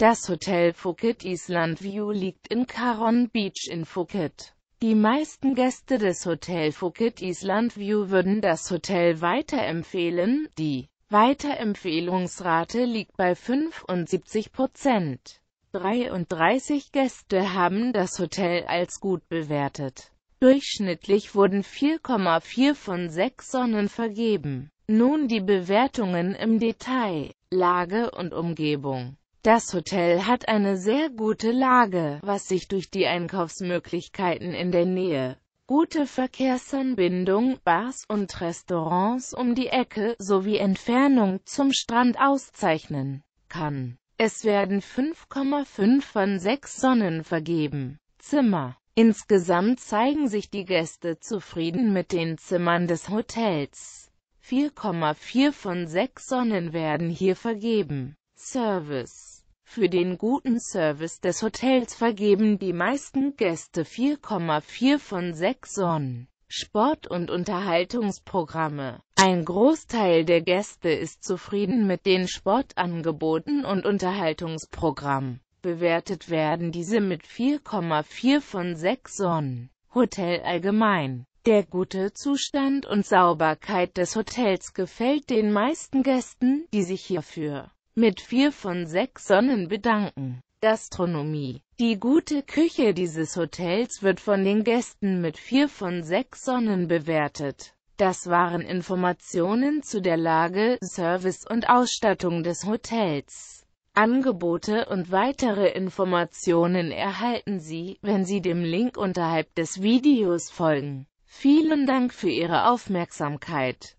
Das Hotel Phuket Island View liegt in Caron Beach in Phuket. Die meisten Gäste des Hotel Phuket Island View würden das Hotel weiterempfehlen, die Weiterempfehlungsrate liegt bei 75 Prozent. 33 Gäste haben das Hotel als gut bewertet. Durchschnittlich wurden 4,4 von 6 Sonnen vergeben. Nun die Bewertungen im Detail, Lage und Umgebung. Das Hotel hat eine sehr gute Lage, was sich durch die Einkaufsmöglichkeiten in der Nähe, gute Verkehrsanbindung, Bars und Restaurants um die Ecke sowie Entfernung zum Strand auszeichnen kann. Es werden 5,5 von 6 Sonnen vergeben. Zimmer Insgesamt zeigen sich die Gäste zufrieden mit den Zimmern des Hotels. 4,4 von 6 Sonnen werden hier vergeben. Service für den guten Service des Hotels vergeben die meisten Gäste 4,4 von 6 Sonnen. Sport- und Unterhaltungsprogramme. Ein Großteil der Gäste ist zufrieden mit den Sportangeboten und Unterhaltungsprogrammen. Bewertet werden diese mit 4,4 von 6 Sonnen. Hotel allgemein. Der gute Zustand und Sauberkeit des Hotels gefällt den meisten Gästen, die sich hierfür mit vier von sechs Sonnen bedanken. Gastronomie Die gute Küche dieses Hotels wird von den Gästen mit vier von sechs Sonnen bewertet. Das waren Informationen zu der Lage, Service und Ausstattung des Hotels. Angebote und weitere Informationen erhalten Sie, wenn Sie dem Link unterhalb des Videos folgen. Vielen Dank für Ihre Aufmerksamkeit.